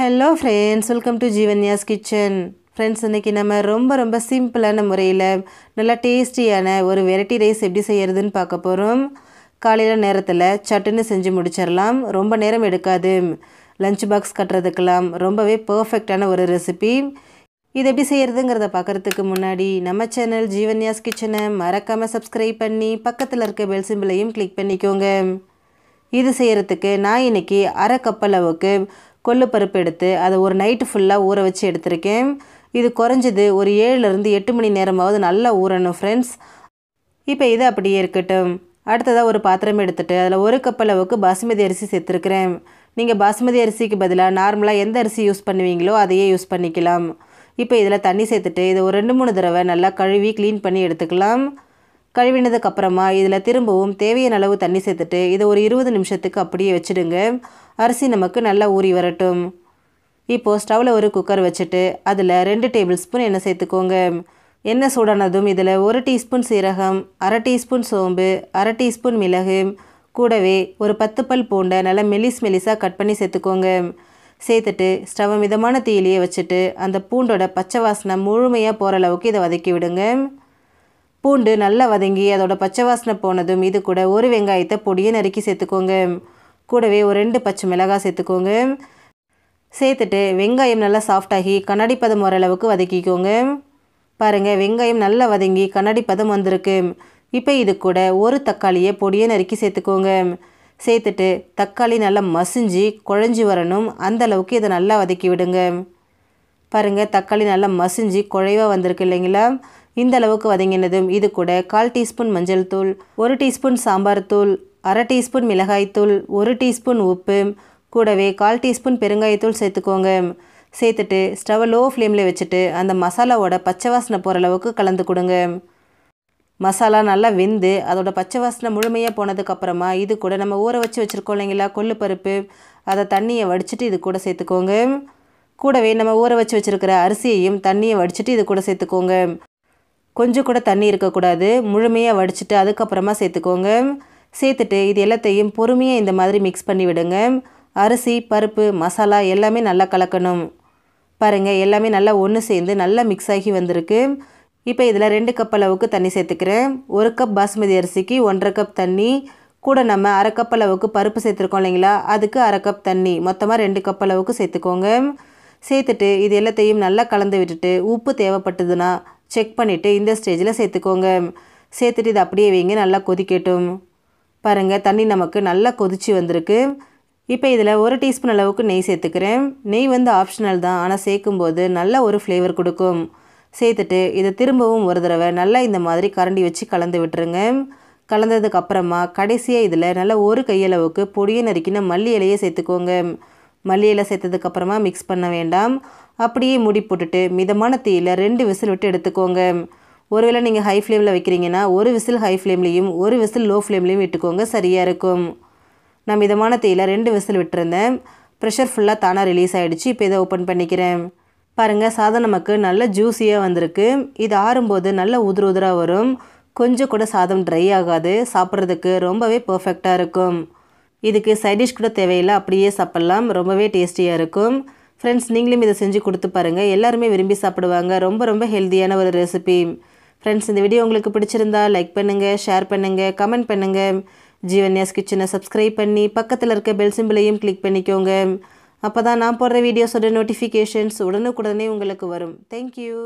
hello friends welcome to Jeevanya's kitchen friends இன்றைக்கி நம்ம ரொம்ப ரொம்ப சிம்பிளான முறையில் நல்லா டேஸ்டியான ஒரு வெரைட்டி ரைஸ் எப்படி செய்கிறதுன்னு பார்க்க போகிறோம் காலையில் நேரத்தில் சட்டுன்னு செஞ்சு முடிச்சிடலாம் ரொம்ப நேரம் எடுக்காது லஞ்ச் பாக்ஸ் கட்டுறதுக்கெல்லாம் ரொம்பவே பர்ஃபெக்டான ஒரு ரெசிபி இது எப்படி செய்கிறதுங்கிறத பார்க்குறதுக்கு முன்னாடி நம்ம சேனல் ஜீவன்யாஸ் கிச்சனை மறக்காமல் சப்ஸ்கிரைப் பண்ணி பக்கத்தில் இருக்க பெல் சிம்பிளையும் கிளிக் பண்ணிக்கோங்க இது செய்கிறதுக்கு நான் இன்றைக்கி அரை கப் அளவுக்கு பருப்பு எடுத்து அதை ஒரு நைட்டு ஃபுல்லாக ஊற வச்சு எடுத்திருக்கேன் இது குறைஞ்சது ஒரு ஏழுலேருந்து எட்டு மணி நேரமாவது நல்லா ஊறணும் ஃப்ரெண்ட்ஸ் இப்போ இது அப்படியே இருக்கட்டும் அடுத்ததாக ஒரு பாத்திரம் எடுத்துகிட்டு அதில் ஒரு கப் அளவுக்கு பாசுமதி அரிசி சேர்த்துருக்குறேன் நீங்கள் பாசுமதி அரிசிக்கு பதிலாக நார்மலாக எந்த அரிசி யூஸ் பண்ணுவீங்களோ அதையே யூஸ் பண்ணிக்கலாம் இப்போ இதில் தண்ணி சேர்த்துட்டு இதை ஒரு ரெண்டு மூணு தடவை நல்லா கழுவி க்ளீன் பண்ணி எடுத்துக்கலாம் கழுவினதுக்கு அப்புறமா இதில் திரும்பவும் தேவையான அளவு தண்ணி சேர்த்துட்டு இதை ஒரு இருபது நிமிஷத்துக்கு அப்படியே வச்சுடுங்க அரிசி நமக்கு நல்லா ஊறி வரட்டும் இப்போது ஸ்டவ்வில் ஒரு குக்கர் வச்சுட்டு அதில் ரெண்டு டேபிள் ஸ்பூன் எண்ணெய் சேர்த்துக்கோங்க எண்ணெய் சூடானதும் இதில் ஒரு டீஸ்பூன் சீரகம் அரை டீஸ்பூன் சோம்பு அரை டீஸ்பூன் மிளகு கூடவே ஒரு பத்து பல் பூண்டை நல்லா மெலிஸ் மெலிஸாக கட் பண்ணி சேர்த்துக்கோங்க சேர்த்துட்டு ஸ்டவ் மிதமான தீயிலேயே வச்சுட்டு அந்த பூண்டோட பச்சை வாசனை முழுமையாக போகிற அளவுக்கு இதை வதக்கி விடுங்க பூண்டு நல்லா வதங்கி அதோட பச்சை வாசனை போனதும் இது கூட ஒரு வெங்காயத்தை பொடியை நறுக்கி சேர்த்துக்கோங்க கூடவே ஒரு ரெண்டு பச்சை மிளகாய் சேர்த்துக்கோங்க சேர்த்துட்டு வெங்காயம் நல்லா சாஃப்டாகி கண்ணாடி பதம் ஓரளவுக்கு வதக்கிக்கோங்க பாருங்கள் வெங்காயம் நல்லா வதங்கி கண்ணாடி பதம் வந்திருக்கு இப்போ இது கூட ஒரு தக்காளியை பொடியை நறுக்கி சேர்த்துக்கோங்க சேர்த்துட்டு தக்காளி நல்லா மசிஞ்சு குழஞ்சி வரணும் அந்த அளவுக்கு இதை நல்லா வதக்கி விடுங்க பாருங்கள் தக்காளி நல்லா மசிஞ்சு குழைவாக வந்திருக்கு இல்லைங்களா இந்த அளவுக்கு வதங்கினதும் இது கூட கால் டீஸ்பூன் மஞ்சள் தூள் ஒரு டீஸ்பூன் சாம்பார் தூள் அரை டீஸ்பூன் மிளகாய்த்தூள் ஒரு டீஸ்பூன் உப்பு கூடவே கால் டீஸ்பூன் பெருங்காயத்தூள் சேர்த்துக்கோங்க சேர்த்துட்டு ஸ்டவ்வை லோ ஃப்ளேமில் வச்சுட்டு அந்த மசாலாவோட பச்சை வாசனை போகிற அளவுக்கு கலந்து கொடுங்க மசாலா நல்லா வெந்து அதோட பச்சை வாசனை முழுமையாக போனதுக்கப்புறமா இது கூட நம்ம ஊற வச்சு வச்சுருக்கோம் இல்லைங்களா கொள்ளு பருப்பு அதை தண்ணியை வடிச்சிட்டு இது கூட சேர்த்துக்கோங்க கூடவே நம்ம ஊற வச்சு வச்சுருக்கிற அரிசியையும் தண்ணியை வடிச்சிட்டு இது கூட சேர்த்துக்கோங்க கொஞ்சம் கூட தண்ணி இருக்கக்கூடாது முழுமையாக வடிச்சிட்டு அதுக்கப்புறமா சேர்த்துக்கோங்க சேர்த்துட்டு இது எல்லாத்தையும் பொறுமையாக இந்த மாதிரி மிக்ஸ் பண்ணி விடுங்க அரிசி பருப்பு மசாலா எல்லாமே நல்லா கலக்கணும் பாருங்கள் எல்லாமே நல்லா ஒன்று சேர்ந்து நல்லா மிக்ஸ் ஆகி வந்திருக்கு இப்போ இதில் ரெண்டு கப் அளவுக்கு தண்ணி சேர்த்துக்கிறேன் ஒரு கப் பாஸ்மதி அரிசிக்கு ஒன்றரை கப் தண்ணி கூட நம்ம அரை கப் அளவுக்கு பருப்பு சேர்த்துருக்கோம் இல்லைங்களா அதுக்கு அரை கப் தண்ணி மொத்தமாக ரெண்டு கப் அளவுக்கு சேர்த்துக்கோங்க சேர்த்துட்டு இது எல்லாத்தையும் நல்லா கலந்து விட்டுட்டு உப்பு தேவைப்பட்டதுன்னா செக் பண்ணிவிட்டு இந்த ஸ்டேஜில் சேர்த்துக்கோங்க சேர்த்துட்டு இதை அப்படியே வைங்க நல்லா கொதிக்கட்டும் பாருங்கள் தண்ணி நமக்கு நல்லா கொதித்து வந்திருக்கு இப்போ இதில் ஒரு டீஸ்பூன் அளவுக்கு நெய் சேர்த்துக்கிறேன் நெய் வந்து ஆப்ஷனல் தான் ஆனால் சேர்க்கும்போது நல்ல ஒரு ஃப்ளேவர் கொடுக்கும் சேர்த்துட்டு இதை திரும்பவும் ஒரு தடவை நல்லா இந்த மாதிரி கரண்டி வச்சு கலந்து விட்டுருங்க கலந்ததுக்கப்புறமா கடைசியாக இதில் நல்லா ஒரு கையளவுக்கு பொடியை நறுக்கின மல்லி இலையை சேர்த்துக்கோங்க மல்லியில் சேர்த்ததுக்கப்புறமா மிக்ஸ் பண்ண வேண்டாம் அப்படியே முடி போட்டுட்டு மிதமான தீயில் ரெண்டு விசில் விட்டு எடுத்துக்கோங்க ஒருவேளை நீங்கள் ஹை ஃப்ளேமில் வைக்கிறீங்கன்னா ஒரு விசில் ஹை ஃப்ளேம்லேயும் ஒரு விசில் லோ ஃப்ளேம்லேயும் விட்டுக்கோங்க சரியாக இருக்கும் நான் மிதமான தீயில் ரெண்டு விசில் விட்டுருந்தேன் ப்ரெஷர் ஃபுல்லாக தானாக ரிலீஸ் ஆகிடுச்சு இப்போ இதை ஓப்பன் பண்ணிக்கிறேன் பாருங்கள் சாதம் நமக்கு நல்ல ஜூஸியாக வந்திருக்கு இது ஆறும்போது நல்ல உதிர் உதிராக வரும் கொஞ்சம் கூட சாதம் ட்ரை ஆகாது சாப்பிட்றதுக்கு ரொம்பவே பர்ஃபெக்டாக இருக்கும் இதுக்கு சைடிஷ் கூட தேவையில்லை அப்படியே சாப்பிட்லாம் ரொம்பவே டேஸ்டியாக இருக்கும் ஃப்ரெண்ட்ஸ் நீங்களும் இதை செஞ்சு கொடுத்து பாருங்கள் எல்லாருமே விரும்பி சாப்பிடுவாங்க ரொம்ப ரொம்ப ஹெல்த்தியான ஒரு ரெசிபி ஃப்ரெண்ட்ஸ் இந்த வீடியோ உங்களுக்கு பிடிச்சிருந்தா லைக் பண்ணுங்கள் ஷேர் பண்ணுங்கள் கமெண்ட் பண்ணுங்கள் ஜீவன்யாஸ் கிச்சனை சப்ஸ்கிரைப் பண்ணி பக்கத்தில் இருக்க பெல் சிம்பிளையும் கிளிக் பண்ணிக்கோங்க அப்போ தான் நான் போடுற வீடியோஸோட நோட்டிஃபிகேஷன்ஸ் உடனுக்குடனே உங்களுக்கு வரும் தேங்க்யூ